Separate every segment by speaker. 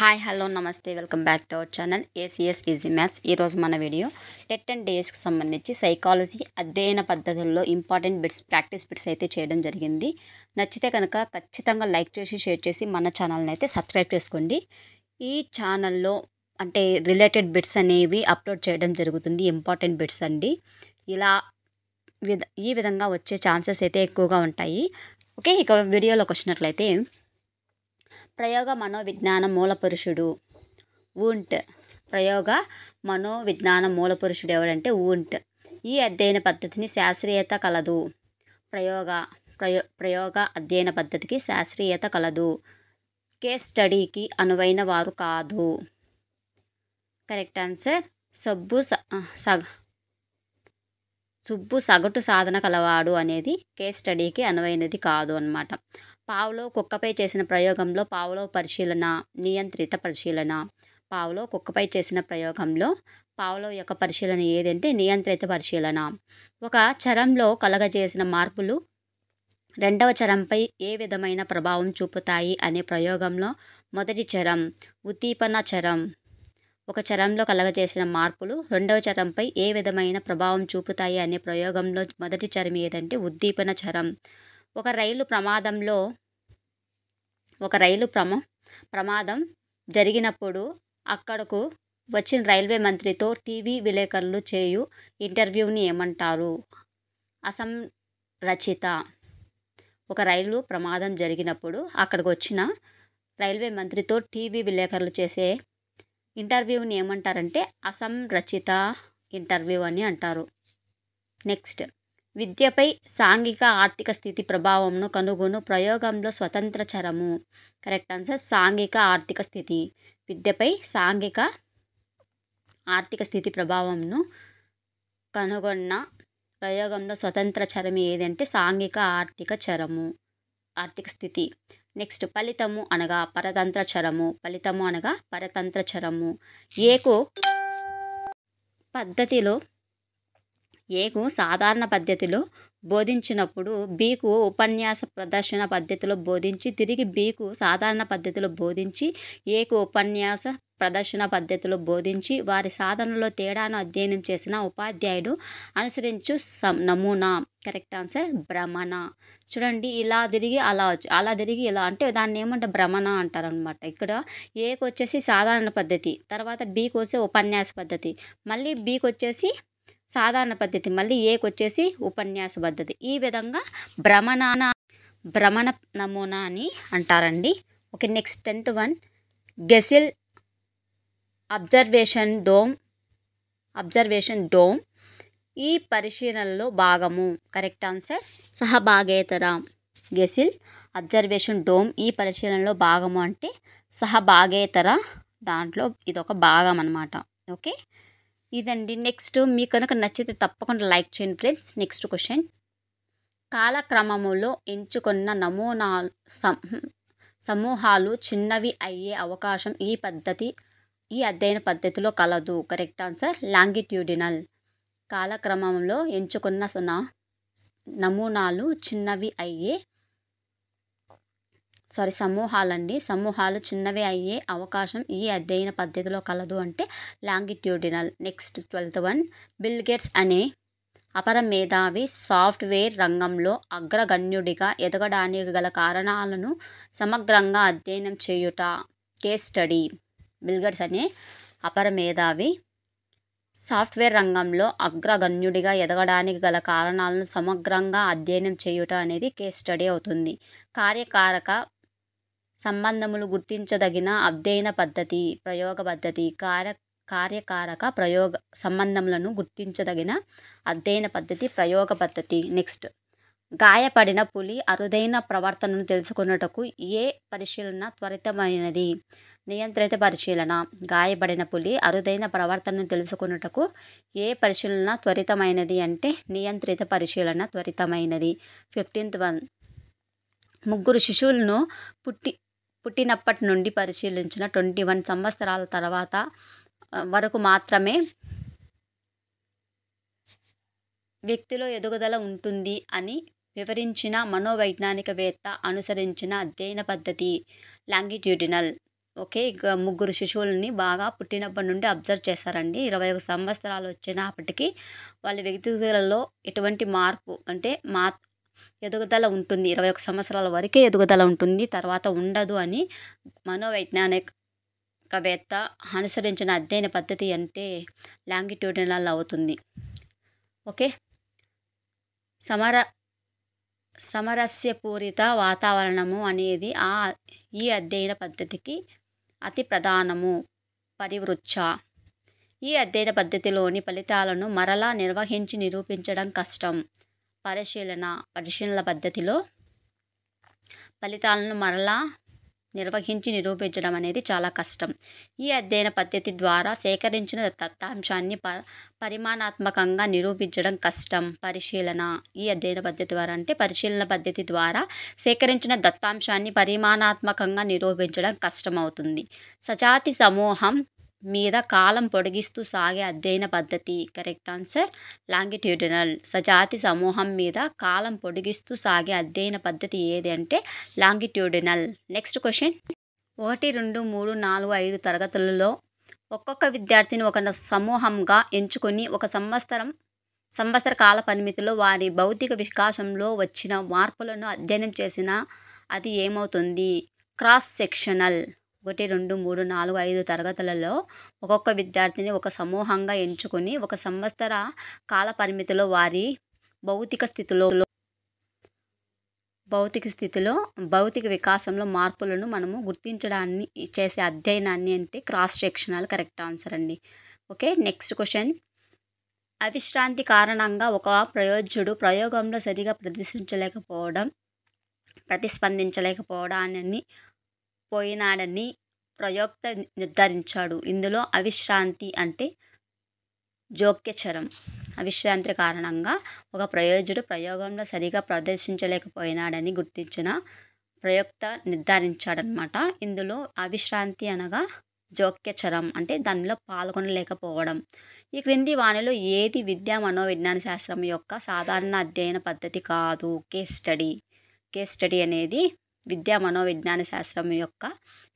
Speaker 1: hi hello నమస్తే welcome back to our channel ACS easy maths ఈరోజు మన video TET and డేస్కి సంబంధించి సైకాలజీ అధ్యయన పద్ధతుల్లో ఇంపార్టెంట్ బిట్స్ ప్రాక్టీస్ బిట్స్ అయితే చేయడం జరిగింది నచ్చితే కనుక ఖచ్చితంగా లైక్ చేసి షేర్ చేసి మన ఛానల్ని అయితే సబ్స్క్రైబ్ చేసుకోండి ఈ ఛానల్లో అంటే రిలేటెడ్ బిట్స్ అనేవి అప్లోడ్ చేయడం జరుగుతుంది ఇంపార్టెంట్ బిట్స్ అండి ఇలా విధ ఈ విధంగా వచ్చే ఛాన్సెస్ అయితే ఎక్కువగా ఉంటాయి ఓకే ఇక వీడియోలోకి వచ్చినట్లయితే ప్రయోగ మనోవిజ్ఞాన మూలపురుషుడు ఊంట్ ప్రయోగ మనోవిజ్ఞాన మూలపురుషుడు ఎవరంటే ఊంట్ ఈ అధ్యయన పద్ధతిని శాస్త్రీయత కలదు ప్రయోగ ప్రయో ప్రయోగ అధ్యయన పద్ధతికి శాస్త్రీయత కలదు కేస్ స్టడీకి అనువైన వారు కాదు కరెక్ట్ ఆన్సర్ సబ్బు సగ సుబ్బు సగటు సాధన కలవాడు అనేది కేస్ స్టడీకి అనువైనది కాదు అనమాట పావులో కుక్కపై చేసిన ప్రయోగంలో పావులో పరిశీలన నియంత్రిత పరిశీలన పావులో కుక్కపై చేసిన ప్రయోగంలో పావులో యొక్క పరిశీలన ఏదంటే నియంత్రిత పరిశీలన ఒక చరంలో కలగజేసిన మార్పులు రెండవ చరంపై ఏ విధమైన ప్రభావం చూపుతాయి అనే ప్రయోగంలో మొదటి చరం ఉద్దీపన చరం ఒక చరంలో కలగజేసిన మార్పులు రెండవ చరంపై ఏ విధమైన ప్రభావం చూపుతాయి అనే ప్రయోగంలో మొదటి చరం ఏదంటే ఉద్దీపన చరం ఒక రైలు ప్రమాదంలో ఒక రైలు ప్రమా ప్రమాదం జరిగినప్పుడు అక్కడకు వచ్చిన రైల్వే మంత్రితో టీవీ విలేకరులు చేయు ఇంటర్వ్యూని ఏమంటారు అసంరచిత ఒక రైలు ప్రమాదం జరిగినప్పుడు అక్కడికి వచ్చిన రైల్వే మంత్రితో టీవీ విలేకరులు చేసే ఇంటర్వ్యూని ఏమంటారంటే అసంరచిత ఇంటర్వ్యూ అని అంటారు నెక్స్ట్ విద్యపై సాంఘిక ఆర్థిక స్థితి ప్రభావంను కనుగొను ప్రయోగంలో స్వతంత్ర చరము కరెక్ట్ ఆన్సర్ సాంఘిక ఆర్థిక స్థితి విద్యపై సాంఘిక ఆర్థిక స్థితి ప్రభావంను కనుగొన్న ప్రయోగంలో స్వతంత్ర చరము ఏదంటే సాంఘిక ఆర్థిక చరము ఆర్థిక స్థితి నెక్స్ట్ ఫలితము అనగా పరతంత్ర చరము ఫలితము అనగా పరతంత్ర చరము ఏకు పద్ధతిలో ఏకు సాధారణ పద్ధతిలో బోధించినప్పుడు బీకు ఉపన్యాస ప్రదర్శన పద్ధతిలో బోధించి తిరిగి బీకు సాధారణ పద్ధతిలో బోధించి ఏకు ఉపన్యాస ప్రదర్శన పద్ధతిలో బోధించి వారి సాధనలో తేడాను అధ్యయనం చేసిన ఉపాధ్యాయుడు అనుసరించు నమూనా కరెక్ట్ ఆన్సర్ భ్రమణ చూడండి ఇలా తిరిగి అలా అలా తిరిగి ఇలా అంటే దాన్ని ఏమంటే భ్రమణ అంటారనమాట ఇక్కడ ఏకి వచ్చేసి సాధారణ పద్ధతి తర్వాత బీకి వచ్చే ఉపన్యాస పద్ధతి మళ్ళీ బీకి వచ్చేసి సాధారణ పద్ధతి మళ్ళీ ఏకి వచ్చేసి ఉపన్యాస పద్ధతి ఈ విధంగా భ్రమణాన భ్రమణ నమూనా అని అంటారండి okay next tenth one Gesell observation dome observation dome ఈ పరిశీలనలో భాగము కరెక్ట్ ఆన్సర్ సహభాగేతర గెసిల్ అబ్జర్వేషన్ డోమ్ ఈ పరిశీలనలో భాగము అంటే సహభాగేతర దాంట్లో ఇదొక భాగం అనమాట ఓకే ఇదండి నెక్స్ట్ మీకు కనుక నచ్చితే తప్పకుండా లైక్ చేయండి ఫ్రెండ్స్ నెక్స్ట్ క్వశ్చన్ కాలక్రమంలో ఎంచుకున్న నమూనా సమూహాలు చిన్నవి అయ్యే అవకాశం ఈ పద్ధతి ఈ అధ్యయన పద్ధతిలో కలదు కరెక్ట్ ఆన్సర్ లాంగిట్యూడినల్ కాలక్రమంలో ఎంచుకున్న నమూనాలు చిన్నవి అయ్యే సారీ సమూహాలండి సమూహాలు చిన్నవే అయ్యే అవకాశం ఈ అధ్యయన పద్ధతిలో కలదు అంటే longitudinal next twelfth one Bill Gates అనే అపర మేధావి సాఫ్ట్వేర్ రంగంలో అగ్రగణ్యుడిగా ఎదగడానికి గల కారణాలను సమగ్రంగా అధ్యయనం చేయుట కేస్ స్టడీ బిల్గట్స్ అనే అపర మేధావి సాఫ్ట్వేర్ రంగంలో అగ్రగణ్యుడిగా ఎదగడానికి గల కారణాలను సమగ్రంగా అధ్యయనం చేయుట అనేది కేస్ స్టడీ అవుతుంది కార్యకారక సంబంధములు గుర్తించదగిన అధ్యయన పద్ధతి ప్రయోగ పద్ధతి కార్య కార్యకారక ప్రయోగ సంబంధములను గుర్తించదగిన అధ్యయన పద్ధతి ప్రయోగ పద్ధతి నెక్స్ట్ గాయపడిన పులి అరుదైన ప్రవర్తనను తెలుసుకున్నటకు ఏ పరిశీలన త్వరితమైనది నియంత్రిత పరిశీలన గాయపడిన పులి అరుదైన ప్రవర్తనను తెలుసుకున్నటకు ఏ పరిశీలన త్వరితమైనది అంటే నియంత్రిత పరిశీలన త్వరితమైనది ఫిఫ్టీన్త్ వన్ ముగ్గురు శిశువులను పుట్టి పుట్టినప్పటి నుండి పరిశీలించిన ట్వంటీ వన్ సంవత్సరాల తర్వాత వరకు మాత్రమే వ్యక్తిలో ఎదుగుదల ఉంటుంది అని వివరించిన మనోవైజ్ఞానికవేత్త అనుసరించిన అధ్యయన పద్ధతి లాంగిట్యూడినల్ ఓకే ముగ్గురు శిశువులని బాగా పుట్టినప్పటి నుండి అబ్జర్వ్ చేశారండి ఇరవై ఒక సంవత్సరాలు వచ్చినప్పటికీ వాళ్ళ వ్యక్తిగతలలో ఎటువంటి మార్పు అంటే మా ఎదుగుదల ఉంటుంది ఇరవై ఒక సంవత్సరాల వరకే ఎదుగుదల ఉంటుంది తర్వాత ఉండదు అని మనోవైజ్ఞానికవేత్త అనుసరించిన అధ్యయన పద్ధతి అంటే లాంగిట్యూడినల్ అవుతుంది ఓకే సమర సమరస్యపూరిత వాతావరణము అనేది ఆ ఈ అధ్యయన పద్ధతికి అతి ప్రధానము పరివృచ్చ ఈ అధ్యయన పద్ధతిలోని ఫలితాలను మరలా నిర్వహించి నిరూపించడం కష్టం పరిశీలన పరిశీలన పద్ధతిలో ఫలితాలను మరలా నిర్వహించి నిరూపించడం అనేది చాలా కష్టం ఈ అధ్యయన పద్ధతి ద్వారా సేకరించిన దత్తాంశాన్ని ప పరిమాణాత్మకంగా నిరూపించడం కష్టం పరిశీలన ఈ అధ్యయన పద్ధతి ద్వారా అంటే పరిశీలన పద్ధతి ద్వారా సేకరించిన దత్తాంశాన్ని పరిమాణాత్మకంగా నిరూపించడం కష్టమవుతుంది సజాతి సమూహం మీద కాలం పొడిగిస్తూ సాగే అధ్యయన పద్ధతి కరెక్ట్ ఆన్సర్ లాంగిట్యూడినల్ సజాతి సమూహం మీద కాలం పొడిగిస్తూ సాగే అధ్యయన పద్ధతి ఏది అంటే లాంగిట్యూడినల్ నెక్స్ట్ క్వశ్చన్ ఒకటి రెండు మూడు నాలుగు ఐదు తరగతులలో ఒక్కొక్క విద్యార్థిని ఒక సమూహంగా ఎంచుకొని ఒక సంవత్సరం సంవత్సర కాల పరిమితిలో వారి భౌతిక వికాసంలో వచ్చిన మార్పులను అధ్యయనం చేసిన అది ఏమవుతుంది క్రాస్ సెక్షనల్ ఒకటి రెండు మూడు నాలుగు ఐదు తరగతులలో ఒక్కొక్క విద్యార్థిని ఒక సమూహంగా ఎంచుకుని ఒక సంవత్సర కాల పరిమితిలో వారి భౌతిక స్థితిలో భౌతిక స్థితిలో భౌతిక వికాసంలో మార్పులను మనము గుర్తించడాన్ని చేసే అధ్యయనాన్ని అంటే క్రాస్ సెక్షనల్ కరెక్ట్ ఆన్సర్ అండి ఓకే నెక్స్ట్ క్వశ్చన్ అవిశ్రాంతి కారణంగా ఒక ప్రయోజ్యుడు ప్రయోగంలో సరిగా ప్రదర్శించలేకపోవడం ప్రతిస్పందించలేకపోవడాన్ని పోయినాడని ప్రయోక్త నిర్ధారించాడు ఇందులో అవిశ్రాంతి అంటే జోక్యచరం అవిశ్రాంతి కారణంగా ఒక ప్రయోజుడు ప్రయోగంలో సరిగా ప్రదర్శించలేకపోయినాడని గుర్తించిన ప్రయోక్త నిర్ధారించాడనమాట ఇందులో అవిశ్రాంతి అనగా జోక్యచరం అంటే దానిలో పాల్గొనలేకపోవడం ఈ క్రింది వాణిలో ఏది విద్యా మనోవిజ్ఞాన శాస్త్రం యొక్క సాధారణ అధ్యయన పద్ధతి కాదు కేస్ స్టడీ కేస్ స్టడీ అనేది విద్య మనోవిజ్ఞాన శాస్త్రం యొక్క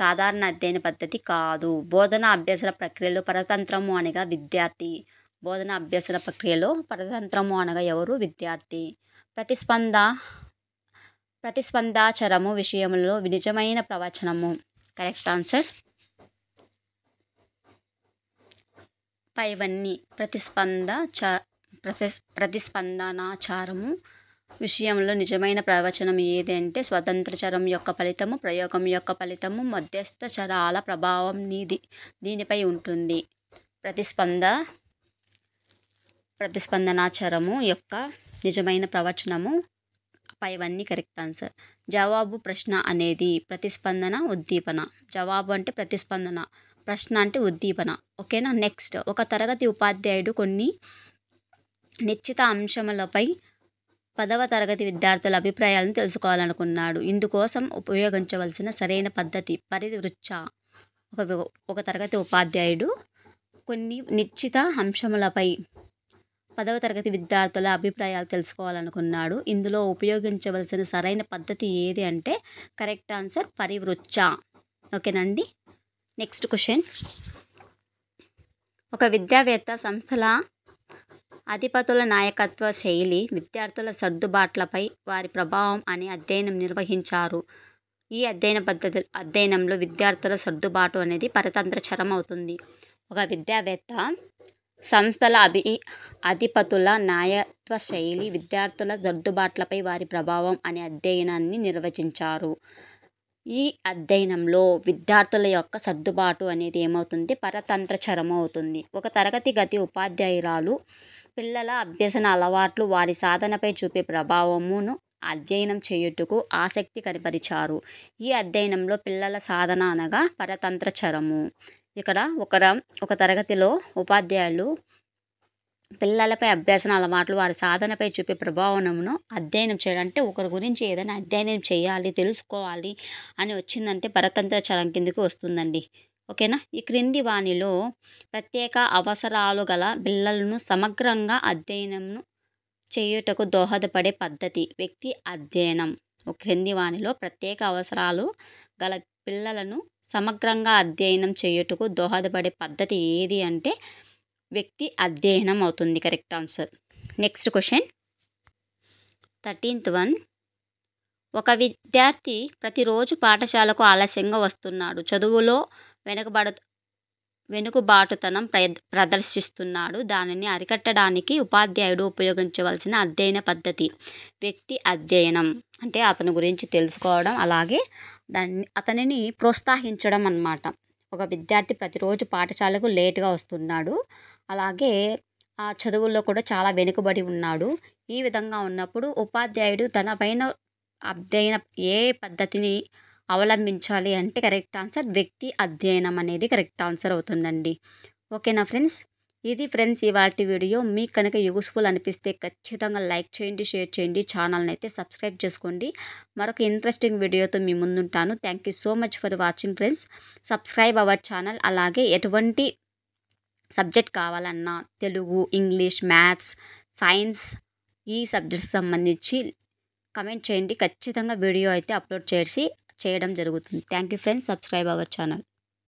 Speaker 1: సాధారణ అధ్యయన పద్ధతి కాదు బోధన అభ్యసన ప్రక్రియలో పరతంత్రము అనగా విద్యార్థి బోధన అభ్యసన ప్రక్రియలో పరతంత్రము అనగా ఎవరు విద్యార్థి ప్రతిస్పంద ప్రతిస్పందాచరము విషయంలో నిజమైన ప్రవచనము కరెక్ట్ ఆన్సర్ పైవన్నీ ప్రతిస్పంద చ ప్రతి ప్రతిస్పందనాచారము విషయంలో నిజమైన ప్రవచనం ఏది అంటే చరం యొక్క ఫలితము ప్రయోగం యొక్క ఫలితము మధ్యస్థ చరాల ప్రభావం నీది దీనిపై ఉంటుంది ప్రతిస్పంద ప్రతిస్పందనాచరము యొక్క నిజమైన ప్రవచనము పైవన్నీ కరెక్ట్ ఆన్సర్ జవాబు ప్రశ్న అనేది ప్రతిస్పందన ఉద్దీపన జవాబు అంటే ప్రతిస్పందన ప్రశ్న అంటే ఉద్దీపన ఓకేనా నెక్స్ట్ ఒక తరగతి ఉపాధ్యాయుడు కొన్ని నిశ్చిత అంశములపై పదవ తరగతి విద్యార్థుల అభిప్రాయాలను తెలుసుకోవాలనుకున్నాడు ఇందుకోసం ఉపయోగించవలసిన సరైన పద్ధతి పరివృచ్చ ఒక ఒక తరగతి ఉపాధ్యాయుడు కొన్ని నిశ్చిత అంశములపై పదవ తరగతి విద్యార్థుల అభిప్రాయాలు తెలుసుకోవాలనుకున్నాడు ఇందులో ఉపయోగించవలసిన సరైన పద్ధతి ఏది అంటే కరెక్ట్ ఆన్సర్ పరివృచ్చ ఓకేనండి నెక్స్ట్ క్వశ్చన్ ఒక విద్యావేత్త సంస్థల అధిపతుల నాయకత్వ శైలి విద్యార్థుల సర్దుబాట్లపై వారి ప్రభావం అనే అధ్యయనం నిర్వహించారు ఈ అధ్యయన పద్ధతి అధ్యయనంలో విద్యార్థుల సర్దుబాటు అనేది పరతంత్ర చరం అవుతుంది ఒక విద్యావేత్త సంస్థల అభి అధిపతుల నాయత్వ శైలి విద్యార్థుల సర్దుబాట్లపై వారి ప్రభావం అనే అధ్యయనాన్ని నిర్వచించారు ఈ అధ్యయనంలో విద్యార్థుల యొక్క సర్దుబాటు అనేది ఏమవుతుంది పరతంత్ర చరమ అవుతుంది ఒక తరగతి గతి ఉపాధ్యాయురాలు పిల్లల అభ్యసన అలవాట్లు వారి సాధనపై చూపే ప్రభావమును అధ్యయనం చేయుటకు ఆసక్తి కనపరిచారు ఈ అధ్యయనంలో పిల్లల సాధన అనగా పరతంత్ర చరము ఇక్కడ ఒకర ఒక తరగతిలో ఉపాధ్యాయులు పిల్లలపై అభ్యాసన అలవాట్లు వారి సాధనపై చూపే ప్రభావమును అధ్యయనం చేయడం అంటే ఒకరి గురించి ఏదైనా అధ్యయనం చేయాలి తెలుసుకోవాలి అని వచ్చిందంటే పరతంత్ర చలం కిందకి వస్తుందండి ఓకేనా ఈ క్రింది వాణిలో ప్రత్యేక అవసరాలు గల పిల్లలను సమగ్రంగా అధ్యయనంను చేయుటకు దోహదపడే పద్ధతి వ్యక్తి అధ్యయనం క్రింది వాణిలో ప్రత్యేక అవసరాలు గల పిల్లలను సమగ్రంగా అధ్యయనం చేయుటకు దోహదపడే పద్ధతి ఏది అంటే వ్యక్తి అధ్యయనం అవుతుంది correct answer next question thirteenth one ఒక విద్యార్థి ప్రతిరోజు పాఠశాలకు ఆలస్యంగా వస్తున్నాడు చదువులో వెనుకబడ వెనుకబాటుతనం ప్ర ప్రదర్శిస్తున్నాడు దానిని అరికట్టడానికి ఉపాధ్యాయుడు ఉపయోగించవలసిన అధ్యయన పద్ధతి వ్యక్తి అధ్యయనం అంటే అతని గురించి తెలుసుకోవడం అలాగే దాన్ని అతనిని ప్రోత్సహించడం అన్నమాట ఒక విద్యార్థి ప్రతిరోజు పాఠశాలకు లేటుగా వస్తున్నాడు అలాగే ఆ చదువుల్లో కూడా చాలా వెనుకబడి ఉన్నాడు ఈ విధంగా ఉన్నప్పుడు ఉపాధ్యాయుడు తన పైన అధ్యయన ఏ పద్ధతిని అవలంబించాలి అంటే కరెక్ట్ ఆన్సర్ వ్యక్తి అధ్యయనం అనేది కరెక్ట్ ఆన్సర్ అవుతుందండి ఓకేనా ఫ్రెండ్స్ ఇది ఫ్రెండ్స్ ఇవాటి వీడియో మీకు కనుక యూస్ఫుల్ అనిపిస్తే ఖచ్చితంగా లైక్ చేయండి షేర్ చేయండి ఛానల్ని అయితే సబ్స్క్రైబ్ చేసుకోండి మరొక ఇంట్రెస్టింగ్ వీడియోతో మీ ముందుంటాను thank so much for watching friends subscribe our channel అలాగే ఎటువంటి సబ్జెక్ట్ కావాలన్నా తెలుగు ఇంగ్లీష్ మ్యాథ్స్ సైన్స్ ఈ సబ్జెక్ట్కి సంబంధించి కమెంట్ చేయండి ఖచ్చితంగా వీడియో అయితే అప్లోడ్ చేసి చేయడం జరుగుతుంది thank you friends subscribe our channel